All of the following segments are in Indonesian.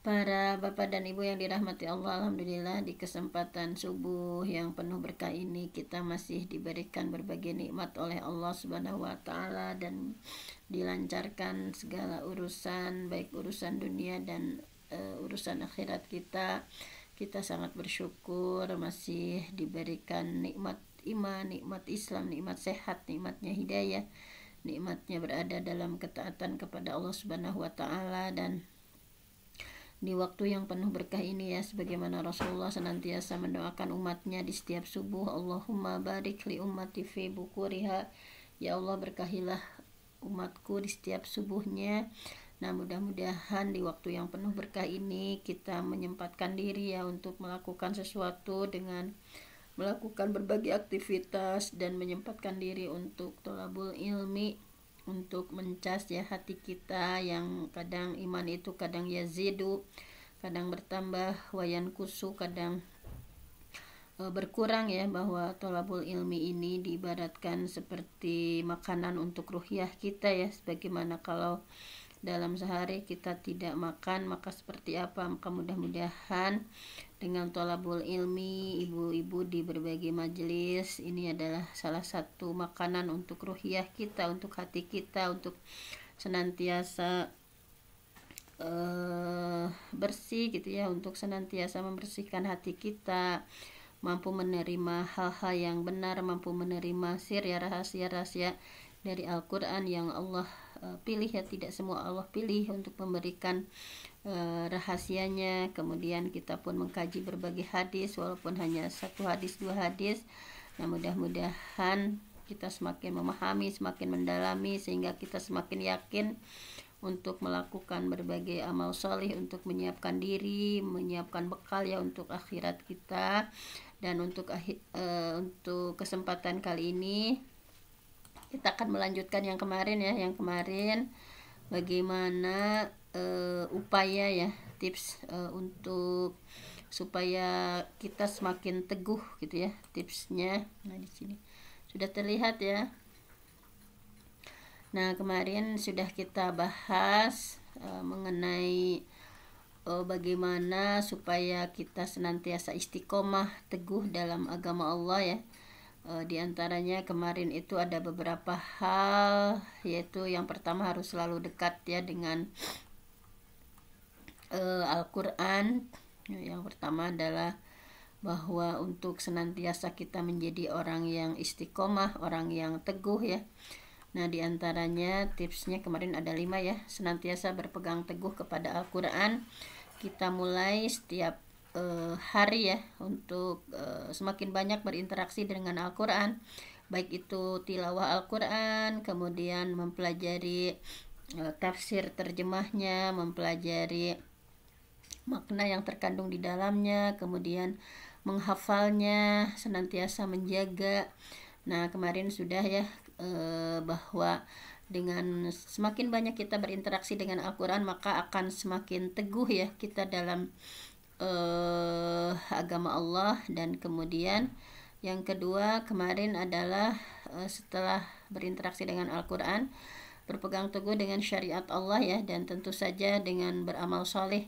Para bapak dan ibu yang dirahmati Allah, alhamdulillah di kesempatan subuh yang penuh berkah ini kita masih diberikan berbagai nikmat oleh Allah Subhanahu wa taala dan dilancarkan segala urusan baik urusan dunia dan uh, urusan akhirat kita. Kita sangat bersyukur masih diberikan nikmat iman, nikmat Islam, nikmat sehat, nikmatnya hidayah, nikmatnya berada dalam ketaatan kepada Allah Subhanahu wa taala dan di waktu yang penuh berkah ini ya sebagaimana Rasulullah senantiasa mendoakan umatnya di setiap subuh Allahumma barik li ummati fi bukuriha ya Allah berkahilah umatku di setiap subuhnya nah mudah-mudahan di waktu yang penuh berkah ini kita menyempatkan diri ya untuk melakukan sesuatu dengan melakukan berbagai aktivitas dan menyempatkan diri untuk tolabul ilmi untuk mencas ya hati kita yang kadang iman itu kadang yazidu kadang bertambah wayan kusu kadang e, berkurang ya bahwa tolabul ilmi ini diibaratkan seperti makanan untuk ruhiah kita ya sebagaimana kalau dalam sehari kita tidak makan maka seperti apa maka mudah-mudahan dengan tolabul ilmi ibu-ibu di berbagai majelis ini adalah salah satu makanan untuk ruhiah kita untuk hati kita untuk senantiasa uh, bersih gitu ya untuk senantiasa membersihkan hati kita mampu menerima hal-hal yang benar mampu menerima sir ya rahasia-rahasia dari Al-Quran yang Allah uh, pilih ya tidak semua Allah pilih untuk memberikan Eh, rahasianya kemudian kita pun mengkaji berbagai hadis walaupun hanya satu hadis dua hadis nah mudah-mudahan kita semakin memahami semakin mendalami sehingga kita semakin yakin untuk melakukan berbagai amal soleh untuk menyiapkan diri menyiapkan bekal ya untuk akhirat kita dan untuk uh, untuk kesempatan kali ini kita akan melanjutkan yang kemarin ya yang kemarin bagaimana uh, upaya ya tips uh, untuk supaya kita semakin teguh gitu ya tipsnya nah di sini sudah terlihat ya nah kemarin sudah kita bahas uh, mengenai uh, bagaimana supaya kita senantiasa istiqomah teguh dalam agama Allah ya uh, di kemarin itu ada beberapa hal yaitu yang pertama harus selalu dekat ya dengan uh, Al-Quran yang pertama adalah bahwa untuk senantiasa kita menjadi orang yang istiqomah, orang yang teguh ya. Nah diantaranya tipsnya kemarin ada lima ya, senantiasa berpegang teguh kepada Al-Quran. Kita mulai setiap uh, hari ya untuk uh, semakin banyak berinteraksi dengan Al-Quran, baik itu tilawah Al-Quran, kemudian mempelajari uh, tafsir terjemahnya, mempelajari makna yang terkandung di dalamnya, kemudian menghafalnya, senantiasa menjaga. Nah, kemarin sudah ya e, bahwa dengan semakin banyak kita berinteraksi dengan Al-Qur'an, maka akan semakin teguh ya kita dalam e, agama Allah dan kemudian yang kedua kemarin adalah e, setelah berinteraksi dengan Al-Qur'an berpegang teguh dengan syariat Allah ya dan tentu saja dengan beramal soleh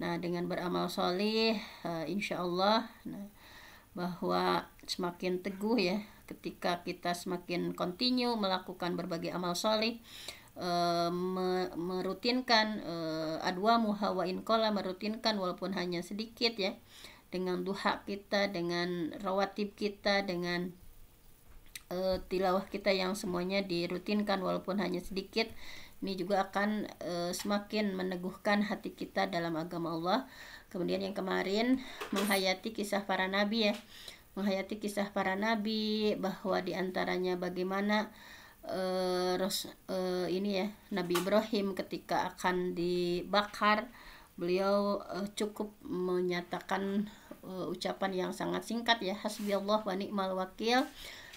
Nah, dengan beramal solih, uh, eh, insya Allah, nah, bahwa semakin teguh ya, ketika kita semakin kontinu melakukan berbagai amal solih, uh, eh, merutinkan uh, eh, adwa muhawa inkola, merutinkan walaupun hanya sedikit ya, dengan duha kita, dengan rawatib kita, dengan e, tilawah kita yang semuanya dirutinkan walaupun hanya sedikit ini juga akan e, semakin meneguhkan hati kita dalam agama Allah kemudian yang kemarin menghayati kisah para nabi ya menghayati kisah para nabi bahwa diantaranya bagaimana uh, ros uh, ini ya Nabi Ibrahim ketika akan dibakar beliau uh, cukup menyatakan uh, ucapan yang sangat singkat ya hasbi Allah wa ni'mal wakil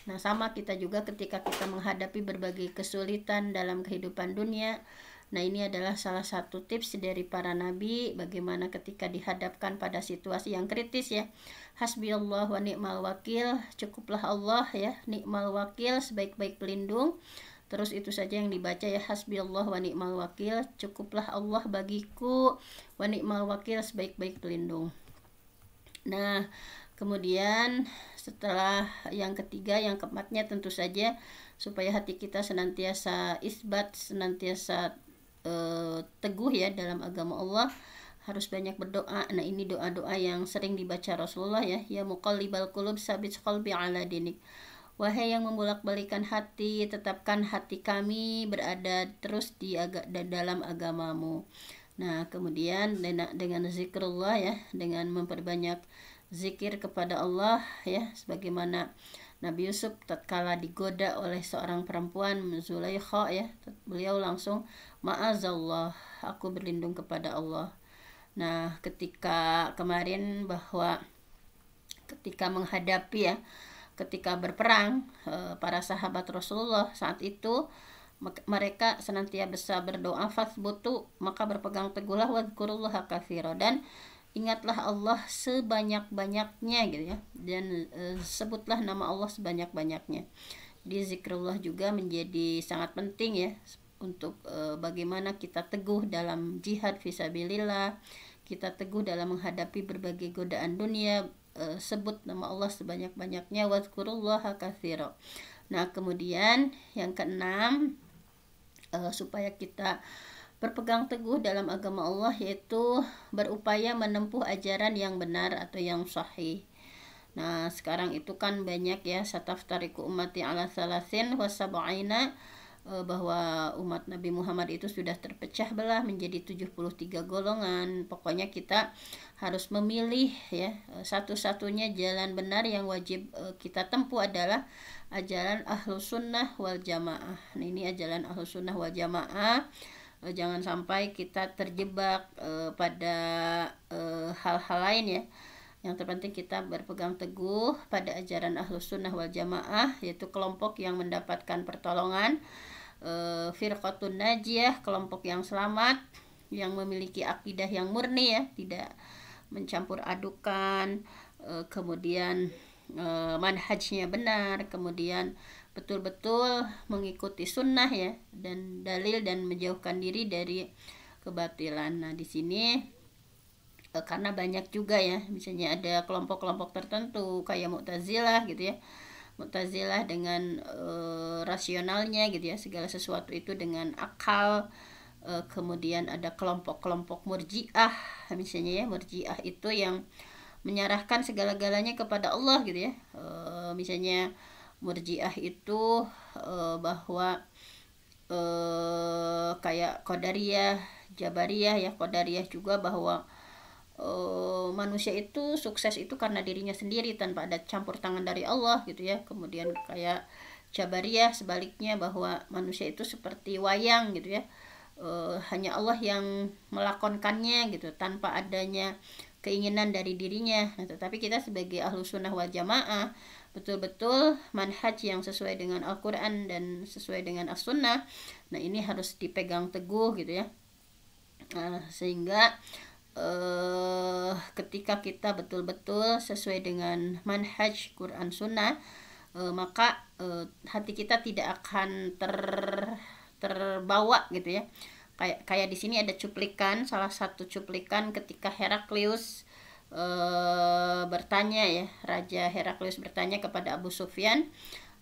Nah, sama kita juga ketika kita menghadapi berbagai kesulitan dalam kehidupan dunia. Nah, ini adalah salah satu tips dari para nabi bagaimana ketika dihadapkan pada situasi yang kritis ya. Hasbiyallah wa ni'mal wakil, cukuplah Allah ya, ni'mal wakil sebaik-baik pelindung. Terus itu saja yang dibaca ya hasbiyallah wa ni'mal wakil, cukuplah Allah bagiku wa ni'mal wakil sebaik-baik pelindung. Nah, Kemudian setelah yang ketiga, yang keempatnya tentu saja supaya hati kita senantiasa isbat, senantiasa e, teguh ya dalam agama Allah harus banyak berdoa. Nah, ini doa-doa yang sering dibaca Rasulullah ya, ya muqallibal kulub sabit qalbi ala dinik. Wahai yang membolak-balikan hati, tetapkan hati kami berada terus di aga, dalam agamamu. Nah, kemudian dengan zikrullah ya, dengan memperbanyak zikir kepada Allah ya sebagaimana Nabi Yusuf tatkala digoda oleh seorang perempuan Zulaikha ya beliau langsung ma'azallah aku berlindung kepada Allah nah ketika kemarin bahwa ketika menghadapi ya ketika berperang eh, para sahabat Rasulullah saat itu mereka senantiasa berdoa fasbutu maka berpegang teguhlah wadkurullaha kafiro dan ingatlah Allah sebanyak-banyaknya gitu ya dan e, sebutlah nama Allah sebanyak-banyaknya. Di zikrullah juga menjadi sangat penting ya untuk e, bagaimana kita teguh dalam jihad fisabilillah, kita teguh dalam menghadapi berbagai godaan dunia. E, sebut nama Allah sebanyak-banyaknya wadkurullaha katsira. Nah, kemudian yang keenam e, supaya kita berpegang teguh dalam agama Allah yaitu berupaya menempuh ajaran yang benar atau yang sahih. Nah, sekarang itu kan banyak ya sa'taf tariku umati ala salasin wasabaina eh, bahwa umat Nabi Muhammad itu sudah terpecah belah menjadi 73 golongan. Pokoknya kita harus memilih ya. Eh, satu-satunya jalan benar yang wajib eh, kita tempuh adalah ajaran Ahlus Sunnah wal Jamaah. Nah, ini ajaran Ahlus Sunnah wal Jamaah Eh, jangan sampai kita terjebak e, pada eh, hal-hal e, lain ya yang terpenting kita berpegang teguh pada ajaran ahlus sunnah wal jamaah yaitu kelompok yang mendapatkan pertolongan e, firqatun najiyah kelompok yang selamat yang memiliki akidah yang murni ya tidak mencampur adukan e, kemudian e, manhajnya benar kemudian betul-betul mengikuti sunnah ya dan dalil dan menjauhkan diri dari kebatilan nah di sini e, karena banyak juga ya misalnya ada kelompok-kelompok tertentu kayak Mu'tazilah gitu ya Mu'tazilah dengan e, rasionalnya gitu ya segala sesuatu itu dengan akal kemudian ada kelompok-kelompok murjiah misalnya ya murjiah itu yang uh, menyerahkan segala-galanya kepada Allah gitu ya e, misalnya murjiah itu e, bahwa e, kayak qadariyah, jabariyah ya qadariyah juga bahwa e, manusia itu sukses itu karena dirinya sendiri tanpa ada campur tangan dari Allah gitu ya kemudian kayak jabariyah sebaliknya bahwa manusia itu seperti wayang gitu ya e, hanya Allah yang melakonkannya gitu tanpa adanya keinginan dari dirinya. Nah, tetapi kita sebagai ahlu sunnah wal jamaah betul-betul manhaj yang sesuai dengan Al-Quran dan sesuai dengan As-Sunnah. Nah, ini harus dipegang teguh gitu ya. Nah, sehingga eh, ketika kita betul-betul sesuai dengan manhaj Quran Sunnah, eh, maka eh, hati kita tidak akan ter terbawa gitu ya kayak kayak di sini ada cuplikan salah satu cuplikan ketika Heraklius e, bertanya ya Raja Heraklius bertanya kepada Abu Sufyan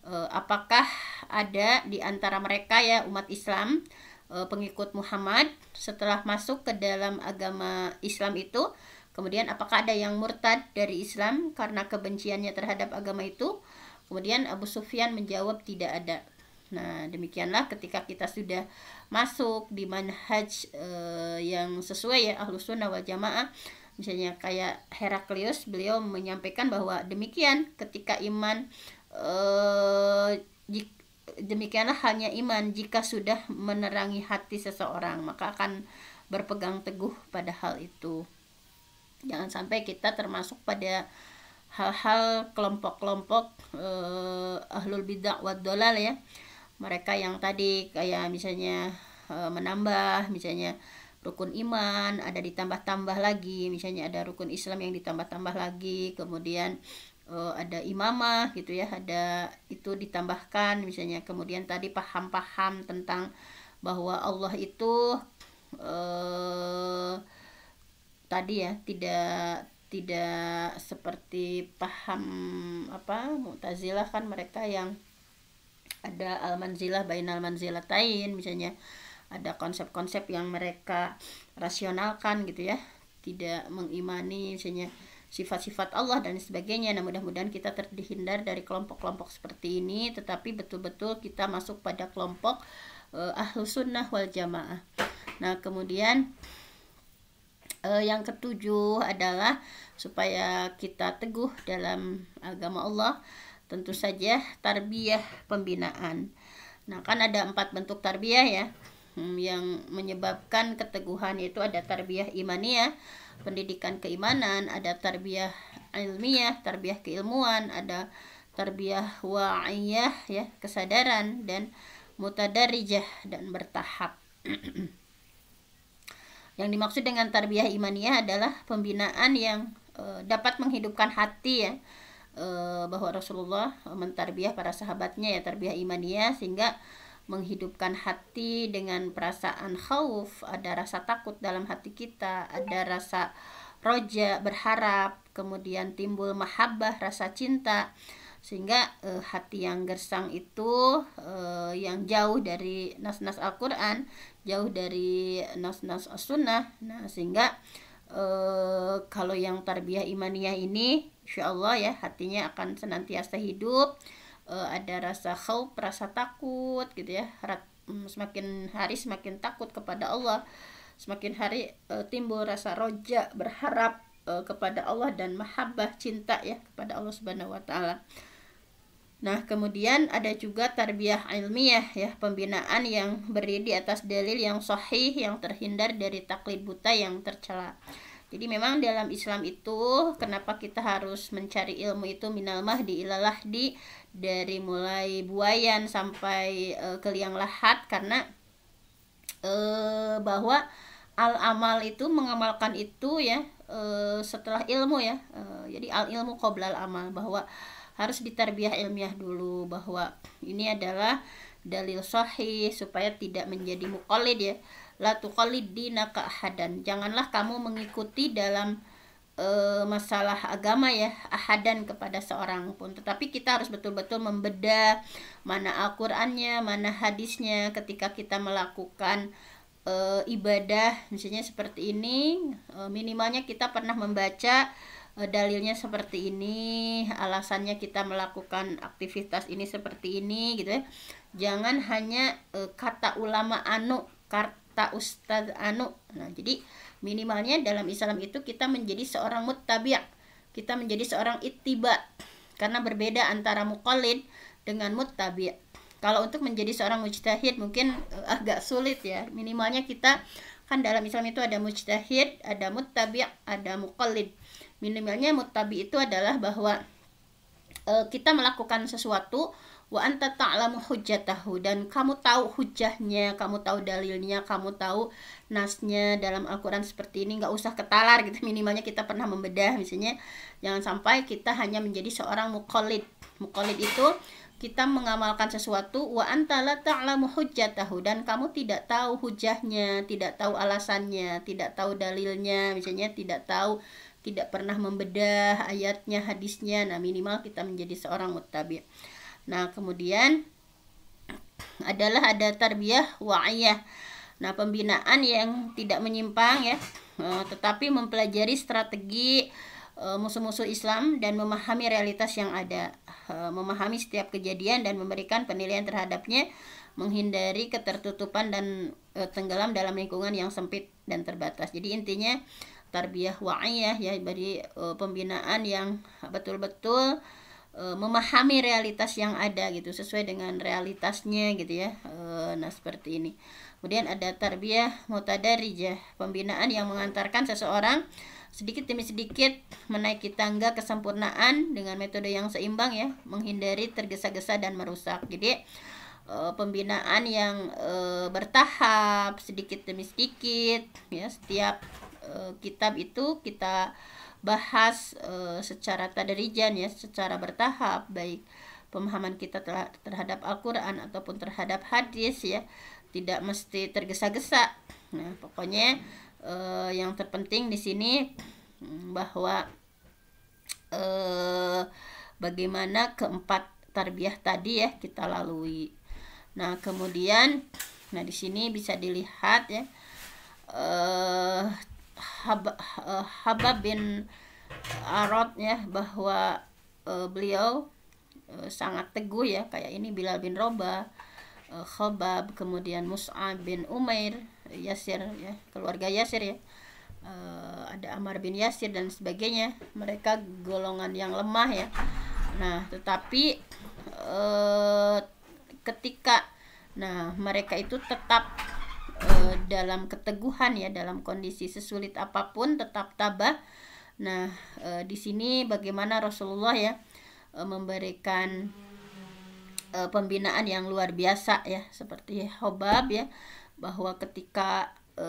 e, apakah ada di antara mereka ya umat Islam e, pengikut Muhammad setelah masuk ke dalam agama Islam itu kemudian apakah ada yang murtad dari Islam karena kebenciannya terhadap agama itu kemudian Abu Sufyan menjawab tidak ada nah demikianlah ketika kita sudah masuk di manhaj uh, yang sesuai ya ahlus sunnah wal jamaah misalnya kayak Heraklius beliau menyampaikan bahwa demikian ketika iman eh, jika demikianlah halnya iman jika sudah menerangi hati seseorang maka akan berpegang teguh pada hal itu jangan sampai kita termasuk pada hal-hal kelompok-kelompok eh, ahlul bidah wad dolal ya mereka yang tadi kayak misalnya eh, menambah misalnya rukun iman ada ditambah-tambah lagi misalnya ada rukun Islam yang ditambah-tambah lagi kemudian e, ada imamah gitu ya ada itu ditambahkan misalnya kemudian tadi paham-paham tentang bahwa Allah itu e, tadi ya tidak tidak seperti paham apa Mu'tazilah kan mereka yang ada almanzilah, bain almanzilah manzilatain misalnya ada konsep-konsep yang mereka rasionalkan gitu ya tidak mengimani misalnya sifat-sifat Allah dan sebagainya. Nah, mudah-mudahan kita terhindar dari kelompok-kelompok seperti ini, tetapi betul-betul kita masuk pada kelompok uh, ahlu sunnah wal jamaah. Nah, kemudian uh, yang ketujuh adalah supaya kita teguh dalam agama Allah tentu saja tarbiyah pembinaan. Nah, kan ada empat bentuk tarbiyah ya hmm, yang menyebabkan keteguhan itu ada tarbiyah imaniyah, pendidikan keimanan, ada tarbiyah ilmiah, tarbiyah keilmuan, ada tarbiyah wa'iyah ya, kesadaran dan mutadarijah dan bertahap. yang dimaksud dengan tarbiyah imaniyah adalah pembinaan yang eh, dapat menghidupkan hati ya Eh, bahwa Rasulullah mentarbiah para sahabatnya ya tarbiyah imaniyah sehingga menghidupkan hati dengan perasaan khauf, ada rasa takut dalam hati kita, ada rasa roja berharap, kemudian timbul mahabbah rasa cinta sehingga e, hati yang gersang itu e, yang jauh dari nas-nas Al-Qur'an, jauh dari nas-nas As-Sunnah. Nah, sehingga Eh, kalau yang tarbiyah imaniyah ini insya Allah ya hatinya akan senantiasa hidup uh, ada rasa khawf rasa takut gitu ya Rat, mm, semakin hari semakin takut kepada Allah semakin hari uh, timbul rasa roja berharap kepada Allah dan mahabbah cinta ya kepada Allah Subhanahu wa taala Nah, kemudian ada juga tarbiyah ilmiah ya, pembinaan yang berdiri di atas dalil yang sahih yang terhindar dari taklid buta yang tercela. Jadi memang dalam Islam itu kenapa kita harus mencari ilmu itu minal mahdi ilalah di dari mulai buayan sampai e, ke liang lahat karena e, bahwa al amal itu mengamalkan itu ya e, setelah ilmu ya. E, jadi al ilmu qoblal amal bahwa harus ditarbiah ilmiah dulu bahwa ini adalah dalil sahih supaya tidak menjadi mukolid ya la tuqallid dinaka ahadan janganlah kamu mengikuti dalam e, masalah agama ya ahadan kepada seorang pun tetapi kita harus betul-betul membeda mana Al-Qur'annya mana hadisnya ketika kita melakukan e, ibadah misalnya seperti ini e, minimalnya kita pernah membaca Eh, dalilnya seperti ini, alasannya kita melakukan aktivitas ini seperti ini gitu ya. Jangan hanya e, kata ulama anu, kata ustaz anu. Nah, jadi minimalnya dalam Islam itu kita menjadi seorang muttabi', kita menjadi seorang ittiba karena berbeda antara muqallid dengan muttabi'. Kalau untuk menjadi seorang mujtahid mungkin e, agak sulit ya. Minimalnya kita kan dalam Islam itu ada mujtahid, ada muttabi', ada muqallid minimalnya mutabi itu adalah bahwa e, kita melakukan sesuatu wa anta ta'lamu hujjatahu dan kamu tahu hujahnya, kamu tahu dalilnya, kamu tahu nasnya dalam Al-Qur'an seperti ini nggak usah ketalar gitu minimalnya kita pernah membedah misalnya jangan sampai kita hanya menjadi seorang muqallid. Muqallid itu kita mengamalkan sesuatu wa anta la ta'lamu hujjatahu dan kamu tidak tahu hujahnya, tidak tahu alasannya, tidak tahu dalilnya, misalnya tidak tahu tidak pernah membedah ayatnya, hadisnya. Nah, minimal kita menjadi seorang muttabi. Nah, kemudian adalah ada tarbiyah wa'iyah. Nah, pembinaan yang tidak menyimpang ya, eh, tetapi mempelajari strategi eh, musuh-musuh Islam dan memahami realitas yang ada, eh, memahami setiap kejadian dan memberikan penilaian terhadapnya, menghindari ketertutupan dan tenggelam dalam lingkungan yang sempit dan terbatas. Jadi intinya tarbiyah wa'iyah ya bagi uh, e, pembinaan yang betul-betul uh, memahami realitas yang ada gitu sesuai dengan realitasnya gitu ya uh, nah seperti ini kemudian ada tarbiyah mutadarijah pembinaan yang mengantarkan seseorang sedikit demi sedikit menaiki tangga kesempurnaan dengan metode yang seimbang ya menghindari tergesa-gesa dan merusak jadi gitu, ya. e, pembinaan yang e, bertahap sedikit demi sedikit ya setiap Eh, kitab itu kita bahas e, secara tadarijan ya, secara bertahap baik pemahaman kita terhadap Al-Qur'an ataupun terhadap hadis ya, tidak mesti tergesa-gesa. Nah, pokoknya e, yang terpenting di sini hmm, bahwa e, bagaimana keempat tarbiyah tadi ya kita lalui. Nah, kemudian nah di sini bisa dilihat ya eh Hab, eh, Habab bin Arad ya bahwa uh, beliau uh, sangat teguh ya kayak ini Bilal bin Roba, uh, Khabab, kemudian musa bin Umair, Yasir ya, keluarga Yasir ya. Uh, ada Amar bin Yasir dan sebagainya. Mereka golongan yang lemah ya. Nah, tetapi uh, ketika nah mereka itu tetap Eh, dalam keteguhan ya dalam kondisi sesulit apapun tetap tabah. Nah, e, di sini bagaimana Rasulullah ya e, memberikan e, pembinaan yang luar biasa ya seperti Hobab ya bahwa ketika e,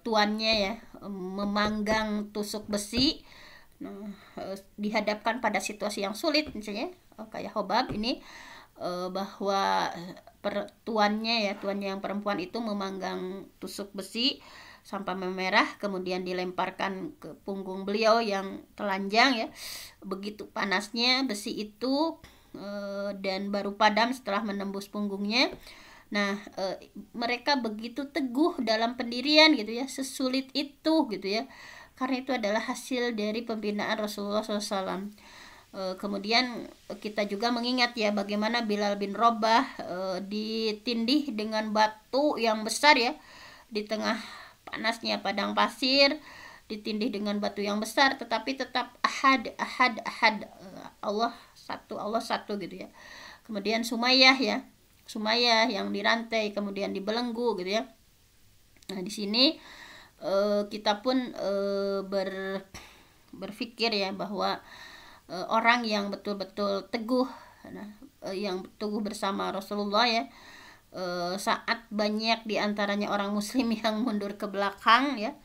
tuannya ya memanggang tusuk besi nah, e, dihadapkan pada situasi yang sulit misalnya kayak Hobab ini bahwa per, tuannya ya tuannya yang perempuan itu memanggang tusuk besi sampai memerah kemudian dilemparkan ke punggung beliau yang telanjang ya begitu panasnya besi itu e, dan baru padam setelah menembus punggungnya nah e, mereka begitu teguh dalam pendirian gitu ya sesulit itu gitu ya karena itu adalah hasil dari pembinaan Rasulullah SAW Eh, kemudian kita juga mengingat ya bagaimana Bilal bin Robah e, ditindih dengan batu yang besar ya di tengah panasnya padang pasir ditindih dengan batu yang besar tetapi tetap ahad ahad ahad eh, Allah satu Allah satu gitu ya kemudian Sumayyah ya Sumayyah yang dirantai kemudian dibelenggu gitu ya nah di sini kita pun e, ber berpikir ya bahwa uh, orang yang betul-betul teguh uh, yang teguh bersama Rasulullah ya uh, saat banyak diantaranya orang Muslim yang mundur ke belakang ya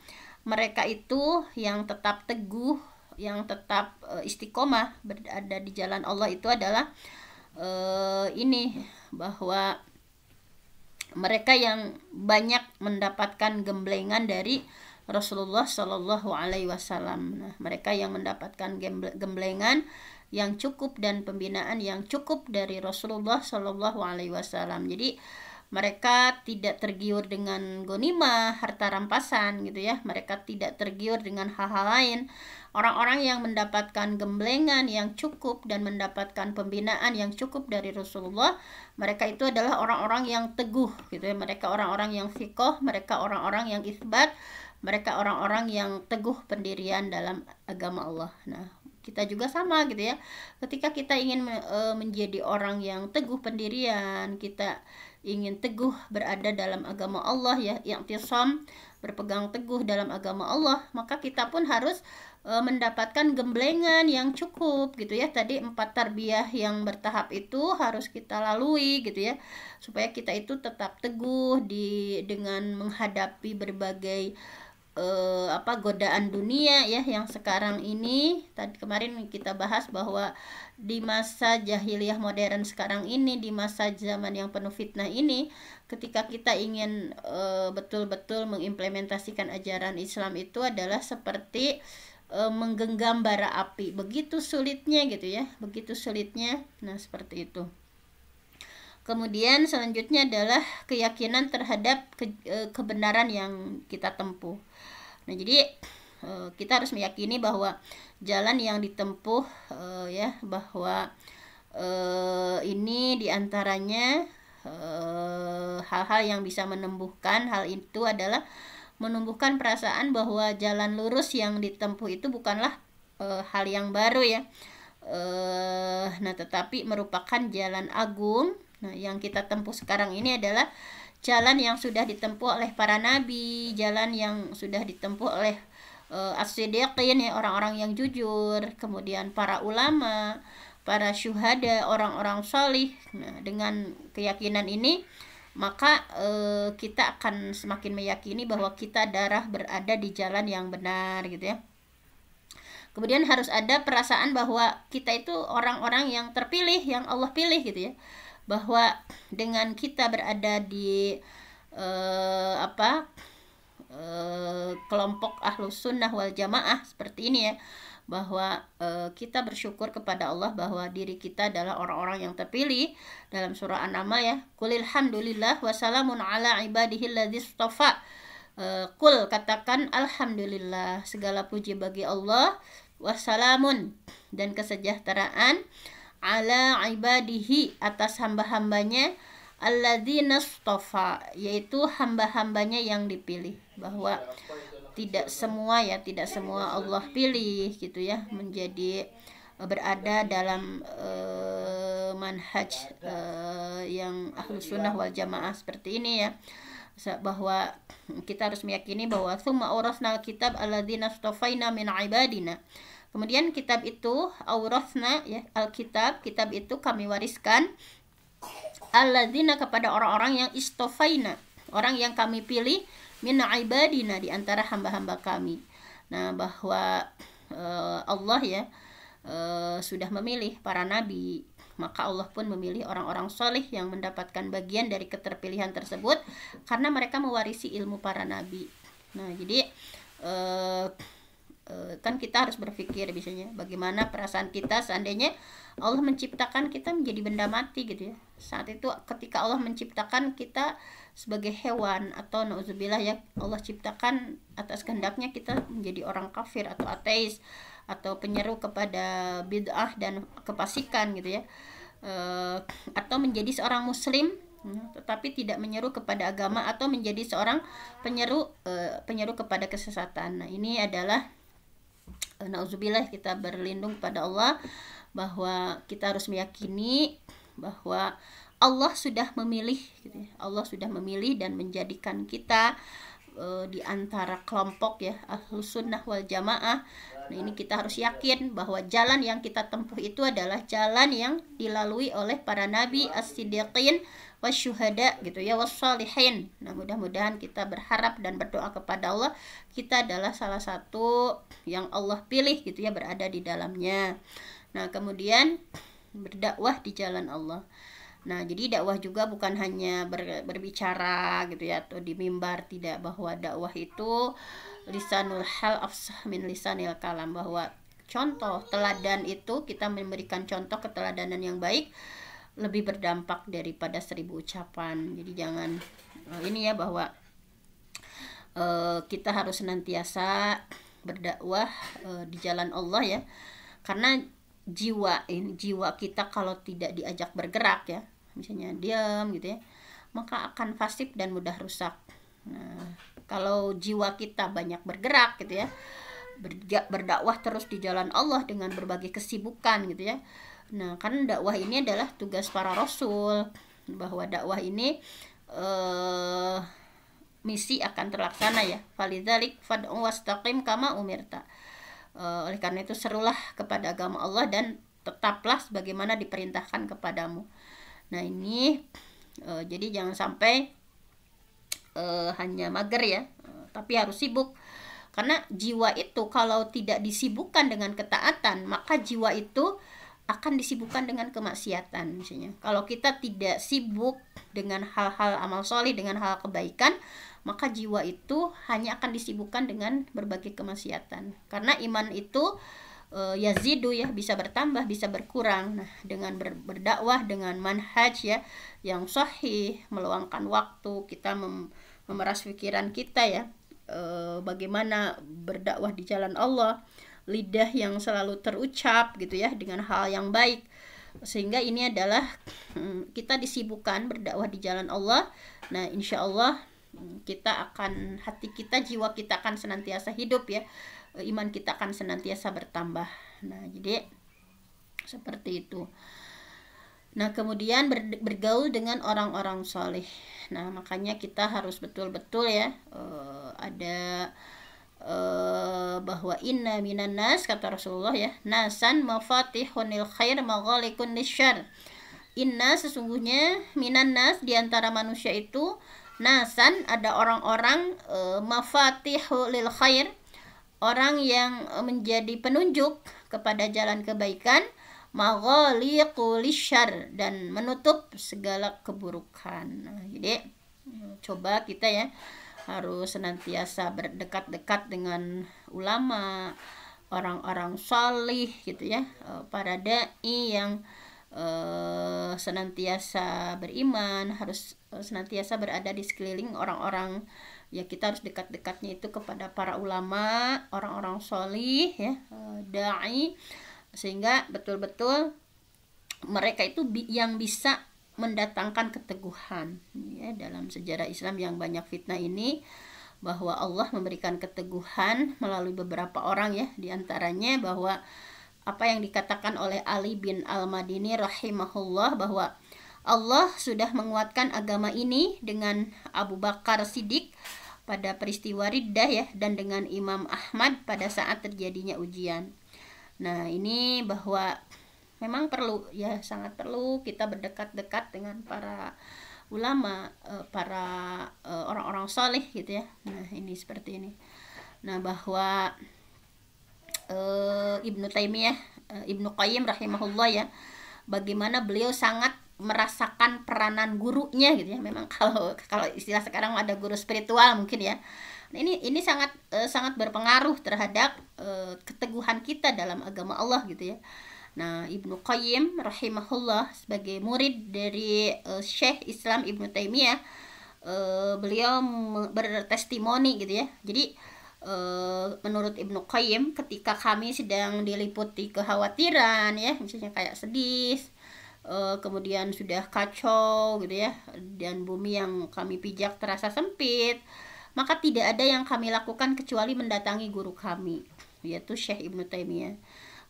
mereka itu yang tetap teguh yang tetap uh, istiqomah berada di jalan Allah itu adalah uh, ini bahwa mereka yang banyak mendapatkan gemblengan dari Rasulullah Shallallahu Alaihi Wasallam. Nah, mereka yang mendapatkan gemblengan yang cukup dan pembinaan yang cukup dari Rasulullah Shallallahu Alaihi Wasallam. Jadi mereka tidak tergiur dengan gonima harta rampasan gitu ya mereka tidak tergiur dengan hal-hal lain orang-orang yang mendapatkan gemblengan yang cukup dan mendapatkan pembinaan yang cukup dari Rasulullah mereka itu adalah orang-orang yang teguh gitu ya mereka orang-orang yang sikoh mereka orang-orang yang isbat mereka orang-orang yang teguh pendirian dalam agama Allah. Nah, kita juga sama gitu ya. Ketika kita ingin e, menjadi orang yang teguh pendirian, kita ingin teguh berada dalam agama Allah ya, yang tisam berpegang teguh dalam agama Allah, maka kita pun harus e, mendapatkan gemblengan yang cukup gitu ya. Tadi empat tarbiyah yang bertahap itu harus kita lalui gitu ya, supaya kita itu tetap teguh di dengan menghadapi berbagai eh, apa godaan dunia ya yang sekarang ini tadi kemarin kita bahas bahwa di masa jahiliyah modern sekarang ini di masa zaman yang penuh fitnah ini ketika kita ingin eh, betul-betul mengimplementasikan ajaran Islam itu adalah seperti e, menggenggam bara api. Begitu sulitnya gitu ya, begitu sulitnya. Nah, seperti itu. Kemudian selanjutnya adalah keyakinan terhadap ke, e, kebenaran yang kita tempuh. Nah, jadi e, kita harus meyakini bahwa jalan yang ditempuh e, ya bahwa e, ini diantaranya e, hal-hal e, yang bisa menumbuhkan hal itu adalah menumbuhkan perasaan bahwa jalan lurus yang ditempuh itu bukanlah e, hal yang baru ya. E, nah, tetapi merupakan jalan agung Nah, yang kita tempuh sekarang ini adalah jalan yang sudah ditempuh oleh para nabi, jalan yang sudah ditempuh oleh uh, as-siddiqin ya orang-orang yang jujur, kemudian para ulama, para syuhada, orang-orang solih. Nah, dengan keyakinan ini maka e, kita akan semakin meyakini bahwa kita darah berada di jalan yang benar gitu ya. Kemudian harus ada perasaan bahwa kita itu orang-orang yang terpilih, yang Allah pilih gitu ya bahwa dengan kita berada di uh, apa uh, kelompok ahlus sunnah wal jamaah seperti ini ya bahwa e, kita bersyukur kepada Allah bahwa diri kita adalah orang-orang yang terpilih dalam surah An-Nama ya kulil hamdulillah wasalamun ala ibadihilladhistofa e, kul katakan alhamdulillah segala puji bagi Allah wasalamun dan kesejahteraan ala ibadihi atas hamba-hambanya alladzina stofa yaitu hamba-hambanya yang dipilih bahwa tidak semua ya tidak semua Allah pilih gitu ya menjadi e, berada dalam uh, manhaj uh, yang ahlus sunnah wal jamaah seperti ini ya bahwa kita harus meyakini bahwa summa urasna kitab alladzina stofaina min ibadina Kemudian kitab itu aurasna ya Alkitab, kitab itu kami wariskan alladzina kepada orang-orang yang istofaina, orang yang kami pilih min ibadina di antara hamba-hamba kami. Nah, bahwa uh, Allah ya uh, sudah memilih para nabi, maka Allah pun memilih orang-orang soleh yang mendapatkan bagian dari keterpilihan tersebut karena mereka mewarisi ilmu para nabi. Nah, jadi uh, Eh, kan kita harus berpikir biasanya bagaimana perasaan kita seandainya Allah menciptakan kita menjadi benda mati gitu ya saat itu ketika Allah menciptakan kita sebagai hewan atau nauzubillah ya Allah ciptakan atas kehendaknya kita menjadi orang kafir atau ateis atau penyeru kepada bid'ah dan kepasikan gitu ya e, atau menjadi seorang muslim hmm, tetapi tidak menyeru kepada agama atau menjadi seorang penyeru eh, penyeru kepada kesesatan. Nah, ini adalah nauzubillah kita berlindung pada Allah bahwa kita harus meyakini bahwa Allah sudah memilih gitu ya. Allah sudah memilih dan menjadikan kita e, di antara kelompok ya ahlu sunnah wal jamaah nah ini kita harus yakin bahwa jalan yang kita tempuh itu adalah jalan yang dilalui oleh para nabi as-siddiqin wasyuhada gitu ya wasolihin Nah, mudah-mudahan kita berharap dan berdoa kepada Allah kita adalah salah satu yang Allah pilih gitu ya berada di dalamnya. Nah, kemudian berdakwah di jalan Allah. Nah, jadi dakwah juga bukan hanya ber, berbicara gitu ya atau di mimbar tidak bahwa dakwah itu lisanul hal afsah min lisanil kalam bahwa contoh teladan itu kita memberikan contoh keteladanan yang baik lebih berdampak daripada seribu ucapan. Jadi jangan eh, ini ya bahwa uh, kita harus senantiasa berdakwah uh, di jalan Allah ya. Karena jiwa ini jiwa kita kalau tidak diajak bergerak ya, misalnya diam gitu ya, maka akan fasik dan mudah rusak. Nah, kalau jiwa kita banyak bergerak gitu ya, berdakwah terus di jalan Allah dengan berbagai kesibukan gitu ya Nah, kan dakwah ini adalah tugas para rasul bahwa dakwah ini eh misi akan terlaksana ya. Falidzalik fad'u wastaqim kama umirta. Eh, oleh karena itu serulah kepada agama Allah dan tetaplah sebagaimana diperintahkan kepadamu. Nah, ini eh, jadi jangan sampai eh, hanya mager ya, tapi harus sibuk. Karena jiwa itu kalau tidak disibukkan dengan ketaatan, maka jiwa itu akan disibukkan dengan kemaksiatan misalnya. Kalau kita tidak sibuk dengan hal-hal amal soleh, dengan hal kebaikan, maka jiwa itu hanya akan disibukkan dengan berbagai kemaksiatan. Karena iman itu e, yazidu ya bisa bertambah, bisa berkurang. Nah, dengan ber, berdakwah dengan manhaj ya yang sahih, meluangkan waktu, kita mem, memeras pikiran kita ya e, bagaimana berdakwah di jalan Allah lidah yang selalu terucap gitu ya dengan hal yang baik sehingga ini adalah hmm, kita disibukkan berdakwah di jalan Allah nah insya Allah hmm, kita akan hati kita jiwa kita akan senantiasa hidup ya iman kita akan senantiasa bertambah nah jadi seperti itu Nah, kemudian bergaul dengan orang-orang soleh. Nah, makanya kita harus betul-betul ya, eh, ada Eh, bahwa inna minan nas kata Rasulullah ya nasan mafatihunil khair maghalikun nisyar inna sesungguhnya minan nas diantara manusia itu nasan ada orang-orang uh, mafatihulil khair orang yang menjadi penunjuk kepada jalan kebaikan maghaliqulishar dan menutup segala keburukan. Nah, jadi hmm, coba kita ya harus senantiasa berdekat-dekat dengan ulama, orang-orang solih gitu ya, eh, para dai yang uh, senantiasa beriman, harus eh, senantiasa berada di sekeliling orang-orang ya kita harus dekat-dekatnya itu kepada para ulama, orang-orang solih ya, dai sehingga betul-betul mereka itu yang bisa mendatangkan keteguhan ya dalam sejarah Islam yang banyak fitnah ini bahwa Allah memberikan keteguhan melalui beberapa orang ya diantaranya bahwa apa yang dikatakan oleh Ali bin Al-Madini rahimahullah bahwa Allah sudah menguatkan agama ini dengan Abu Bakar Siddiq pada peristiwa Riddah ya dan dengan Imam Ahmad pada saat terjadinya ujian. Nah, ini bahwa memang perlu ya sangat perlu kita berdekat-dekat dengan para ulama eh, para eh, orang-orang soleh gitu ya nah ini seperti ini nah bahwa uh, Ibnu Taimiyah uh, Ibnu Qayyim rahimahullah ya bagaimana beliau sangat merasakan peranan gurunya gitu ya memang kalau kalau istilah sekarang ada guru spiritual mungkin ya nah, ini ini sangat uh, sangat berpengaruh terhadap uh, keteguhan kita dalam agama Allah gitu ya Nah, Ibnu Qayyim rahimahullah sebagai murid dari uh, Syekh Islam Ibnu Taimiyah uh, beliau bertestimoni gitu ya. Jadi uh, menurut Ibnu Qayyim ketika kami sedang diliputi kekhawatiran ya, misalnya kayak sedih, uh, kemudian sudah kacau gitu ya dan bumi yang kami pijak terasa sempit, maka tidak ada yang kami lakukan kecuali mendatangi guru kami yaitu Syekh Ibnu Taimiyah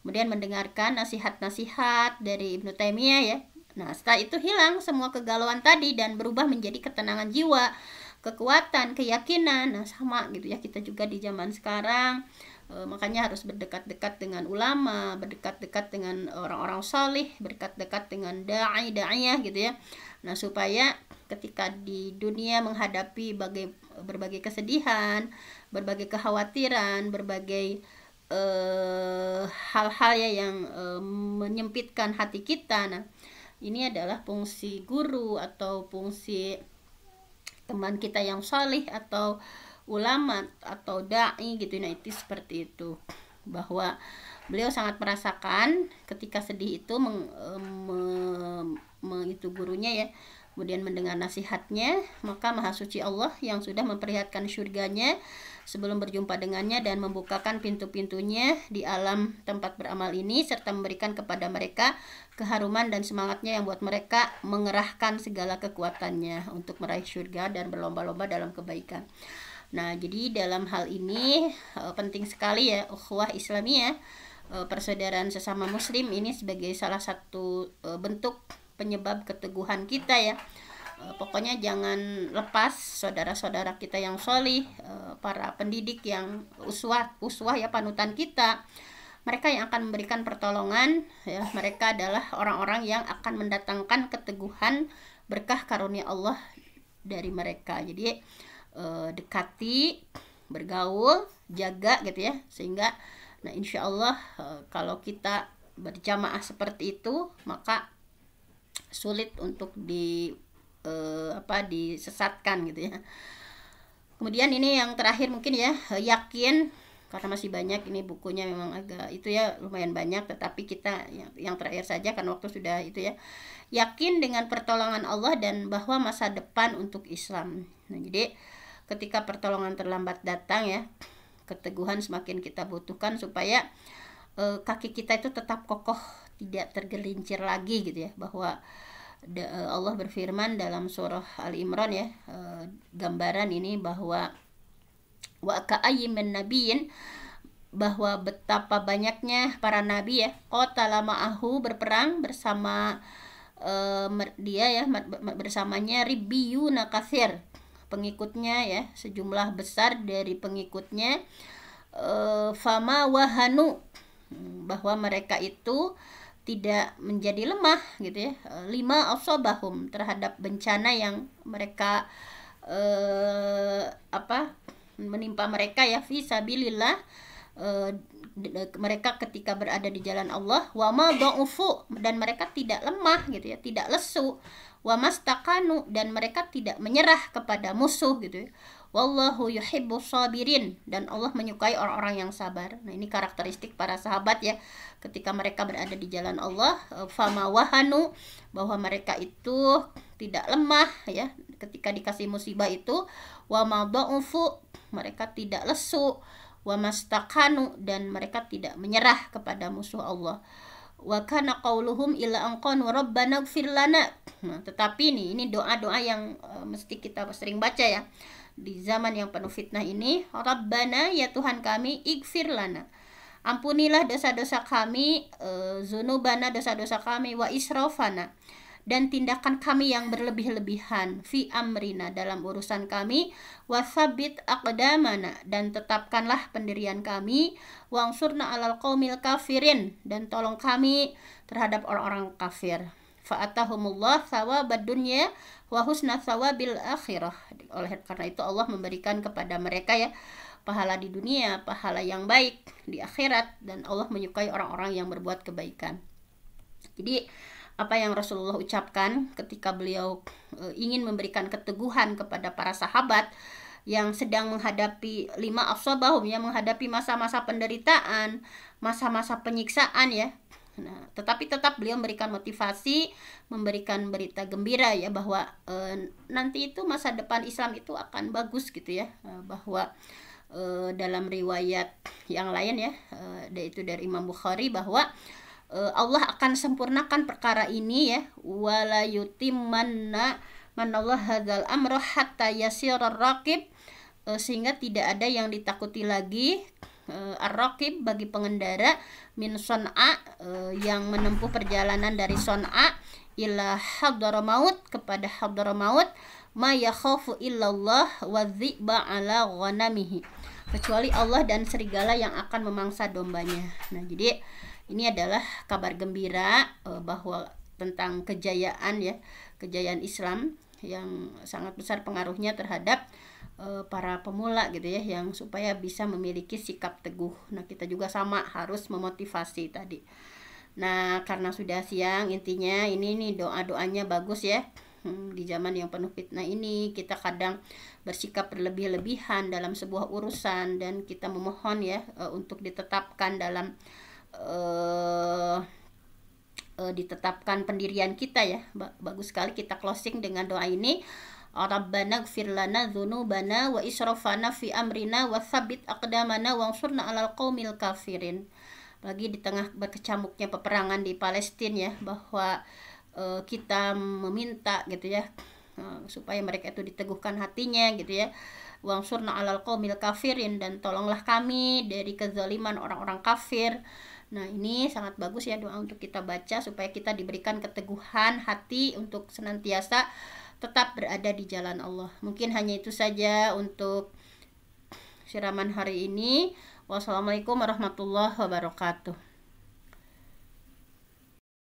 kemudian mendengarkan nasihat-nasihat dari Ibnu Taimiyah ya. Nah, setelah itu hilang semua kegalauan tadi dan berubah menjadi ketenangan jiwa, kekuatan, keyakinan. Nah, sama gitu ya kita juga di zaman sekarang e, makanya harus berdekat-dekat dengan ulama, berdekat-dekat dengan orang-orang salih, berdekat-dekat dengan dai daiyah gitu ya. Nah supaya ketika di dunia menghadapi berbagai kesedihan, berbagai kekhawatiran, berbagai Eh, hal-hal ya yang uh, menyempitkan hati kita. Nah, ini adalah fungsi guru atau fungsi teman kita yang sholih atau ulama atau dai gitu. Nah, itu seperti itu bahwa beliau sangat merasakan ketika sedih itu meng, eh, me, me, itu gurunya ya kemudian mendengar nasihatnya maka maha suci Allah yang sudah memperlihatkan surganya sebelum berjumpa dengannya dan membukakan pintu-pintunya di alam tempat beramal ini serta memberikan kepada mereka keharuman dan semangatnya yang buat mereka mengerahkan segala kekuatannya untuk meraih surga dan berlomba-lomba dalam kebaikan. Nah, jadi dalam hal ini eh, penting sekali ya ukhuwah Islamiyah, ya persaudaraan sesama muslim ini sebagai salah satu eh, bentuk penyebab keteguhan kita ya. Eh, pokoknya jangan lepas saudara-saudara kita yang solih, eh, para pendidik yang uswah, uswah ya panutan kita. Mereka yang akan memberikan pertolongan, ya, mereka adalah orang-orang yang akan mendatangkan keteguhan berkah karunia Allah dari mereka. Jadi eh, dekati, bergaul, jaga gitu ya, sehingga nah insya Allah kalau kita berjamaah seperti itu maka sulit untuk di eh, apa disesatkan gitu ya. Kemudian ini yang terakhir mungkin ya eh, yakin karena masih banyak ini bukunya memang agak itu ya lumayan banyak tetapi kita yang, yang terakhir saja karena waktu sudah itu ya yakin dengan pertolongan Allah dan bahwa masa depan untuk Islam. Nah, jadi ketika pertolongan terlambat datang ya keteguhan semakin kita butuhkan supaya e, kaki kita itu tetap kokoh, tidak tergelincir lagi gitu ya bahwa Eh, Allah berfirman dalam surah Al Imran ya eh, gambaran ini bahwa wa ka'ayyin nabiin bahwa betapa banyaknya para nabi ya Kota lama Ahu berperang bersama uh, dia ya bersamanya ribiyu nakasir pengikutnya ya sejumlah besar dari pengikutnya uh, fama wahanu hmm, bahwa mereka itu tidak menjadi lemah gitu ya eh, lima asobahum terhadap bencana yang mereka eh, apa menimpa mereka ya fisabilillah eh, mereka ketika berada di jalan Allah wama ufu dan mereka tidak lemah gitu ya tidak lesu wamastakanu dan mereka tidak menyerah kepada musuh gitu ya Wallahu yuhibbu sabirin dan Allah menyukai orang-orang yang sabar. Nah, ini karakteristik para sahabat ya. Ketika mereka berada di jalan Allah, eh, fama wahanu bahwa mereka itu tidak lemah ya. Ketika dikasih musibah itu wa madaufu mereka tidak lesu wa mastakanu dan mereka tidak menyerah kepada musuh Allah wa kana qauluhum ila anqanu rabbana ighfir lana. Nah, tetapi nih ini doa-doa yang uh, mesti kita sering baca ya di zaman yang penuh fitnah ini Rabbana ya Tuhan kami ikfir lana ampunilah dosa-dosa kami e, zunubana dosa-dosa kami wa israfana dan tindakan kami yang berlebih-lebihan fi amrina dalam urusan kami wa wasabit aqdamana dan tetapkanlah pendirian kami wangsurna alal qaumil kafirin dan tolong kami terhadap orang-orang kafir fa'atahumullah thawabad dunya wa akhirah. Oleh karena itu Allah memberikan kepada mereka ya pahala di dunia, pahala yang baik di akhirat dan Allah menyukai orang-orang yang berbuat kebaikan. Jadi apa yang Rasulullah ucapkan ketika beliau e, ingin memberikan keteguhan kepada para sahabat yang sedang menghadapi lima afsabahum yang menghadapi masa-masa penderitaan, masa-masa penyiksaan ya. Nah, tetapi tetap beliau memberikan motivasi, memberikan berita gembira ya bahwa e, nanti itu masa depan Islam itu akan bagus gitu ya, e, bahwa e, dalam riwayat yang lain ya, e, itu dari Imam Bukhari bahwa e, Allah akan sempurnakan perkara ini ya, wala manallah hadzal amra hatta yasirar raqib sehingga tidak ada yang ditakuti lagi uh, eh, ar bagi pengendara min Son'a uh, eh, yang menempuh perjalanan dari Son'a ila Maut kepada Maut ma yakhafu illallah wa dhi'ba ala ghanamihi kecuali Allah dan serigala yang akan memangsa dombanya. Nah, jadi ini adalah kabar gembira uh, bahwa tentang kejayaan ya, kejayaan Islam yang sangat besar pengaruhnya terhadap Eh, para pemula gitu ya yang supaya bisa memiliki sikap teguh. Nah, kita juga sama harus memotivasi tadi. Nah, karena sudah siang intinya ini nih doa-doanya bagus ya. Hmm, di zaman yang penuh fitnah ini kita kadang bersikap berlebih-lebihan dalam sebuah urusan dan kita memohon ya eh, untuk ditetapkan dalam uh, uh, ditetapkan pendirian kita ya. Bagus sekali kita closing dengan doa ini. Rabbana gfir lana dhunubana wa israfana fi amrina wa thabit aqdamana wa ansurna alal qawmil kafirin Bagi di tengah berkecamuknya peperangan di Palestina ya bahwa e, kita meminta gitu ya eh, supaya mereka itu diteguhkan hatinya gitu ya surna alal qawmil kafirin dan tolonglah kami dari kezaliman orang-orang kafir nah ini sangat bagus ya doa untuk kita baca supaya kita diberikan keteguhan hati untuk senantiasa tetap berada di jalan Allah. Mungkin hanya itu saja untuk siraman hari ini. Wassalamualaikum warahmatullahi wabarakatuh.